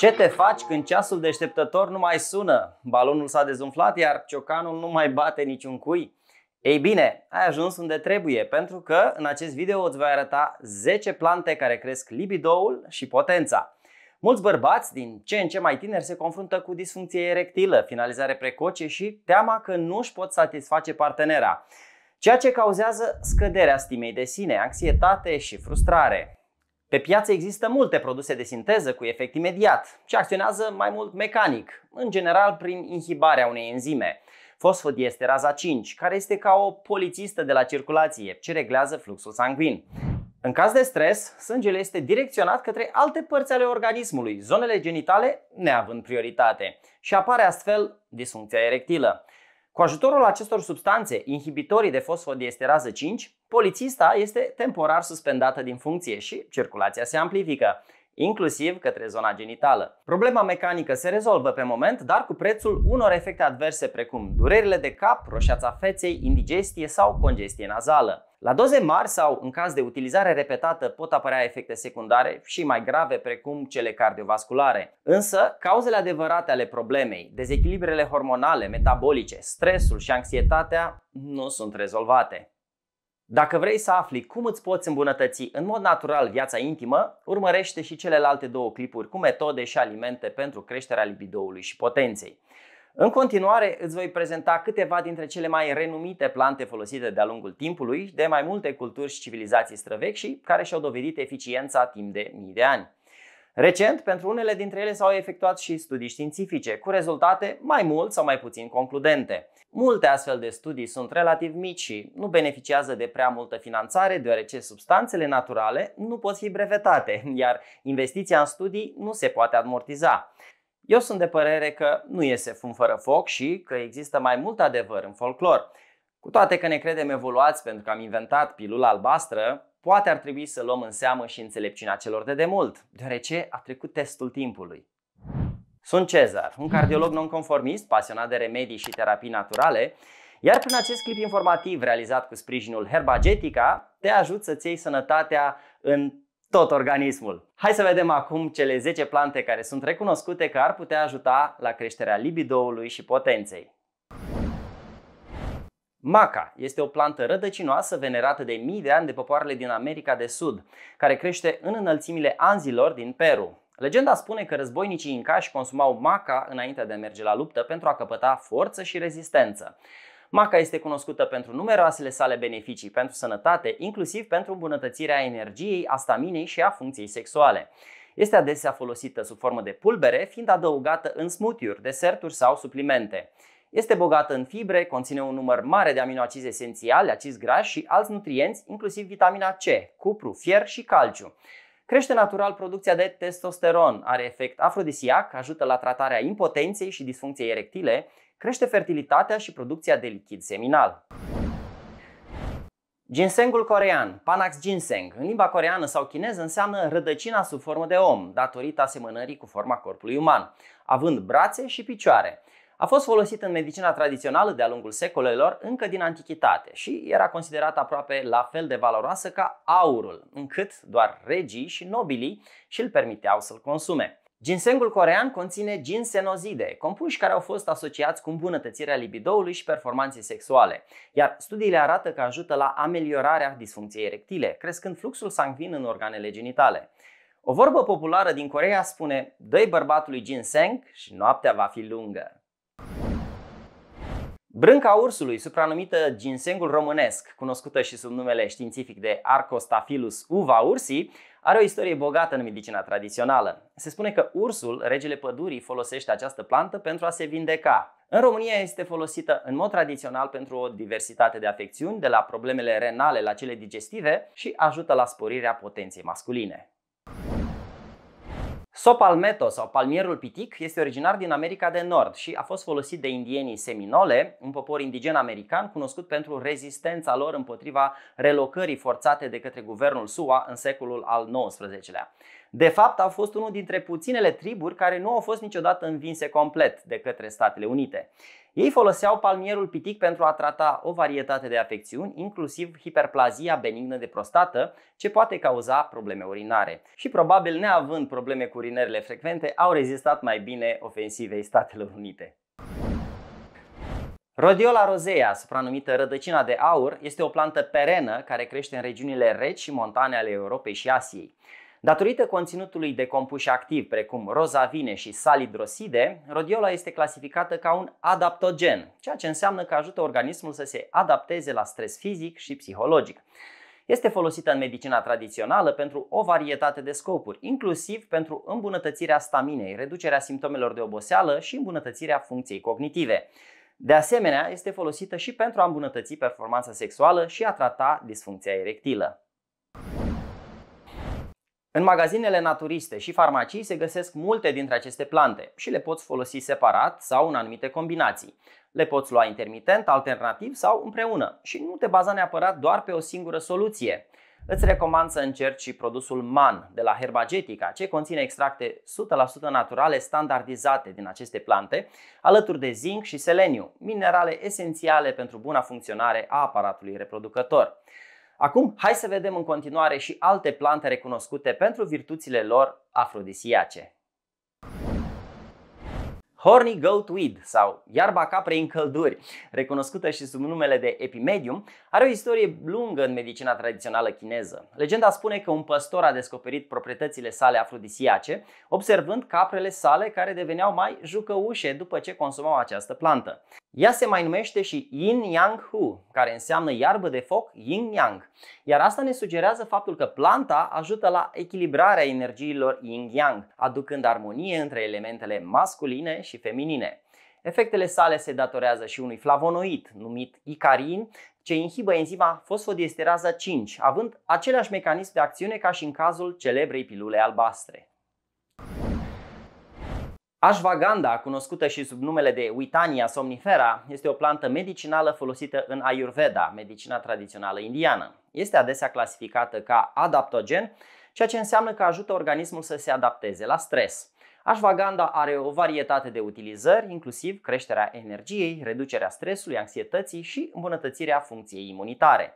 Ce te faci când ceasul deșteptător nu mai sună? Balonul s-a dezumflat, iar ciocanul nu mai bate niciun cui? Ei bine, ai ajuns unde trebuie, pentru că în acest video îți voi arăta 10 plante care cresc libidoul și potența. Mulți bărbați din ce în ce mai tineri se confruntă cu disfuncție erectilă, finalizare precoce și teama că nu își pot satisface partenera, ceea ce cauzează scăderea stimei de sine, anxietate și frustrare. Pe piață există multe produse de sinteză cu efect imediat, ce acționează mai mult mecanic, în general prin inhibarea unei enzime. Fosfodiesteraza 5, care este ca o polițistă de la circulație, ce reglează fluxul sanguin. În caz de stres, sângele este direcționat către alte părți ale organismului, zonele genitale neavând prioritate, și apare astfel disfuncția erectilă. Cu ajutorul acestor substanțe, inhibitorii de fosfodiesterază 5, polițista este temporar suspendată din funcție și circulația se amplifică inclusiv către zona genitală. Problema mecanică se rezolvă pe moment, dar cu prețul unor efecte adverse precum durerile de cap, roșeața feței, indigestie sau congestie nazală. La doze mari sau în caz de utilizare repetată pot apărea efecte secundare și mai grave precum cele cardiovasculare. Însă, cauzele adevărate ale problemei, dezechilibrele hormonale, metabolice, stresul și anxietatea nu sunt rezolvate. Dacă vrei să afli cum îți poți îmbunătăți în mod natural viața intimă, urmărește și celelalte două clipuri cu metode și alimente pentru creșterea libidoului și potenței. În continuare, îți voi prezenta câteva dintre cele mai renumite plante folosite de-a lungul timpului de mai multe culturi și civilizații străvechi și care și-au dovedit eficiența timp de mii de ani. Recent, pentru unele dintre ele s-au efectuat și studii științifice, cu rezultate mai mult sau mai puțin concludente. Multe astfel de studii sunt relativ mici și nu beneficiază de prea multă finanțare, deoarece substanțele naturale nu pot fi brevetate, iar investiția în studii nu se poate amortiza. Eu sunt de părere că nu iese fum fără foc și că există mai mult adevăr în folclor. Cu toate că ne credem evoluați pentru că am inventat pilula albastră, poate ar trebui să luăm în seamă și înțelepciunea celor de demult, deoarece a trecut testul timpului. Sunt Cezar, un cardiolog nonconformist, pasionat de remedii și terapii naturale, iar prin acest clip informativ realizat cu sprijinul Herbagetica, te ajut să-ți iei sănătatea în tot organismul. Hai să vedem acum cele 10 plante care sunt recunoscute că ar putea ajuta la creșterea libidoului și potenței. Maca este o plantă rădăcinoasă venerată de mii de ani de popoarele din America de Sud, care crește în înălțimile anzilor din Peru. Legenda spune că războinicii incași consumau maca înainte de a merge la luptă pentru a căpăta forță și rezistență. Maca este cunoscută pentru numeroasele sale beneficii pentru sănătate, inclusiv pentru îmbunătățirea energiei, a staminei și a funcției sexuale. Este adesea folosită sub formă de pulbere, fiind adăugată în smoothie-uri, deserturi sau suplimente. Este bogată în fibre, conține un număr mare de aminoacizi esențiali, acizi grași și alți nutrienți, inclusiv vitamina C, cupru, fier și calciu. Crește natural producția de testosteron, are efect afrodisiac, ajută la tratarea impotenței și disfuncției erectile, crește fertilitatea și producția de lichid seminal. Ginsengul corean, Panax ginseng, în limba coreană sau chineză înseamnă rădăcina sub formă de om, datorită asemănării cu forma corpului uman, având brațe și picioare. A fost folosit în medicina tradițională de-a lungul secolelor încă din antichitate și era considerat aproape la fel de valoroasă ca aurul, încât doar regii și nobilii și-l permiteau să-l consume. Ginsengul corean conține ginsenozide, compuși care au fost asociați cu îmbunătățirea libidoului și performanței sexuale, iar studiile arată că ajută la ameliorarea disfuncției erectile, crescând fluxul sanguin în organele genitale. O vorbă populară din Corea spune, dă bărbatului ginseng și noaptea va fi lungă. Brânca ursului, supranumită ginsengul românesc, cunoscută și sub numele științific de Arcostaphilus uva ursi, are o istorie bogată în medicina tradițională. Se spune că ursul, regele pădurii, folosește această plantă pentru a se vindeca. În România este folosită în mod tradițional pentru o diversitate de afecțiuni, de la problemele renale la cele digestive și ajută la sporirea potenței masculine. Sopalmeto sau palmierul pitic este originar din America de Nord și a fost folosit de indienii seminole, un popor indigen american cunoscut pentru rezistența lor împotriva relocării forțate de către guvernul SUA în secolul al XIX-lea. De fapt, a fost unul dintre puținele triburi care nu au fost niciodată învinse complet de către Statele Unite. Ei foloseau palmierul pitic pentru a trata o varietate de afecțiuni, inclusiv hiperplazia benignă de prostată, ce poate cauza probleme urinare. Și probabil, neavând probleme cu urinările frecvente, au rezistat mai bine ofensivei Statelor Unite. Rodiola rosea, supranumită rădăcina de aur, este o plantă perenă care crește în regiunile reci și montane ale Europei și Asiei. Datorită conținutului de compuși activi precum rozavine și salidroside, rodiola este clasificată ca un adaptogen, ceea ce înseamnă că ajută organismul să se adapteze la stres fizic și psihologic. Este folosită în medicina tradițională pentru o varietate de scopuri, inclusiv pentru îmbunătățirea staminei, reducerea simptomelor de oboseală și îmbunătățirea funcției cognitive. De asemenea, este folosită și pentru a îmbunătăți performanța sexuală și a trata disfuncția erectilă. În magazinele naturiste și farmacii se găsesc multe dintre aceste plante și le poți folosi separat sau în anumite combinații. Le poți lua intermitent, alternativ sau împreună și nu te baza neapărat doar pe o singură soluție. Îți recomand să încerci și produsul MAN de la Herbagetica, ce conține extracte 100% naturale standardizate din aceste plante, alături de zinc și seleniu, minerale esențiale pentru buna funcționare a aparatului reproducător. Acum, hai să vedem în continuare și alte plante recunoscute pentru virtuțile lor afrodisiace. Horny Goat Weed sau iarba caprei în călduri, recunoscută și sub numele de epimedium, are o istorie lungă în medicina tradițională chineză. Legenda spune că un păstor a descoperit proprietățile sale afrodisiace, observând caprele sale care deveneau mai jucăușe după ce consumau această plantă. Ea se mai numește și Yin Yang Hu, care înseamnă iarbă de foc Yin Yang, iar asta ne sugerează faptul că planta ajută la echilibrarea energiilor Yin Yang, aducând armonie între elementele masculine și feminine. Efectele sale se datorează și unui flavonoid numit icarin, ce inhibă enzima fosfodiesterază 5, având același mecanism de acțiune ca și în cazul celebrei pilule albastre. Ashwagandha, cunoscută și sub numele de Witania somnifera, este o plantă medicinală folosită în Ayurveda, medicina tradițională indiană. Este adesea clasificată ca adaptogen, ceea ce înseamnă că ajută organismul să se adapteze la stres. Ashwagandha are o varietate de utilizări, inclusiv creșterea energiei, reducerea stresului, anxietății și îmbunătățirea funcției imunitare.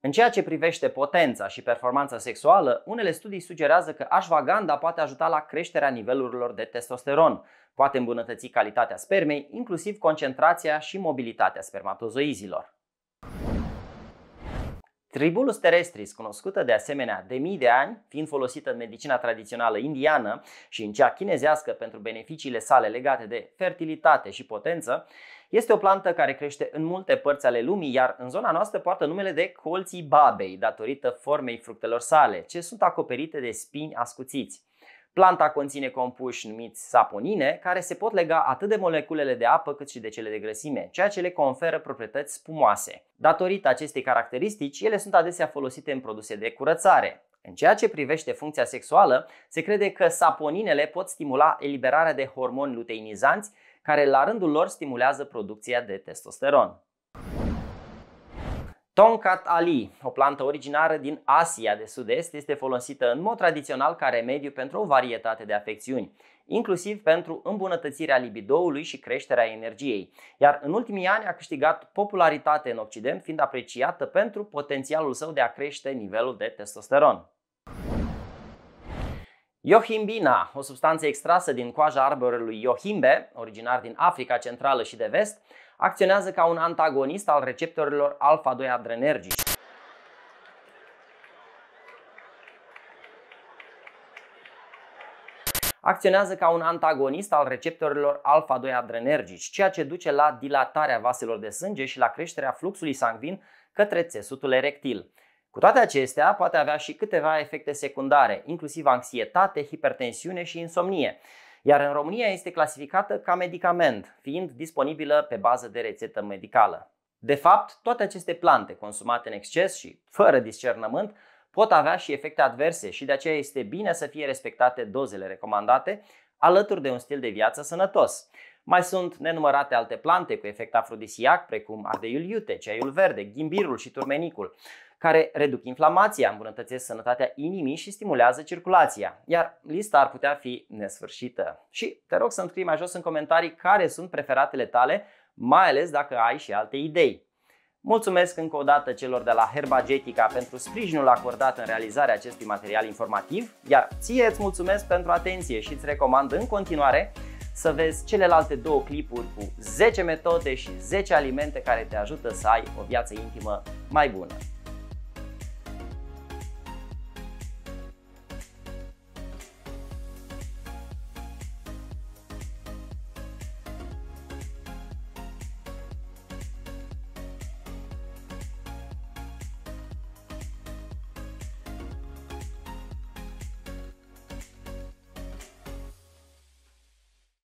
În ceea ce privește potența și performanța sexuală, unele studii sugerează că ashwagandha poate ajuta la creșterea nivelurilor de testosteron, poate îmbunătăți calitatea spermei, inclusiv concentrația și mobilitatea spermatozoizilor. Tribulus terrestris, cunoscută de asemenea de mii de ani, fiind folosită în medicina tradițională indiană și în cea chinezească pentru beneficiile sale legate de fertilitate și potență, este o plantă care crește în multe părți ale lumii, iar în zona noastră poartă numele de colții babei, datorită formei fructelor sale, ce sunt acoperite de spini ascuțiți. Planta conține compuși numiți saponine, care se pot lega atât de moleculele de apă cât și de cele de grăsime, ceea ce le conferă proprietăți spumoase. Datorită acestei caracteristici, ele sunt adesea folosite în produse de curățare. În ceea ce privește funcția sexuală, se crede că saponinele pot stimula eliberarea de hormoni luteinizanți, care la rândul lor stimulează producția de testosteron. Tonkat Ali, o plantă originară din Asia de Sud-Est, este folosită în mod tradițional ca remediu pentru o varietate de afecțiuni, inclusiv pentru îmbunătățirea libidoului și creșterea energiei, iar în ultimii ani a câștigat popularitate în Occident, fiind apreciată pentru potențialul său de a crește nivelul de testosteron. Yohimbina, o substanță extrasă din coaja arborelui Yohimbe, originar din Africa Centrală și de Vest, acționează ca un antagonist al receptorilor alfa-2 adrenergici. Acționează ca un antagonist al receptorilor alfa-2 adrenergici, ceea ce duce la dilatarea vaselor de sânge și la creșterea fluxului sanguin către țesutul erectil. Cu toate acestea, poate avea și câteva efecte secundare, inclusiv anxietate, hipertensiune și insomnie iar în România este clasificată ca medicament, fiind disponibilă pe bază de rețetă medicală. De fapt, toate aceste plante consumate în exces și fără discernământ pot avea și efecte adverse și de aceea este bine să fie respectate dozele recomandate alături de un stil de viață sănătos. Mai sunt nenumărate alte plante cu efect afrodisiac, precum ardeiul iute, ceaiul verde, ghimbirul și turmenicul care reduc inflamația, îmbunătățesc sănătatea inimii și stimulează circulația. Iar lista ar putea fi nesfârșită. Și te rog să-mi scrii mai jos în comentarii care sunt preferatele tale, mai ales dacă ai și alte idei. Mulțumesc încă o dată celor de la Herbagetica pentru sprijinul acordat în realizarea acestui material informativ, iar ție îți mulțumesc pentru atenție și îți recomand în continuare să vezi celelalte două clipuri cu 10 metode și 10 alimente care te ajută să ai o viață intimă mai bună.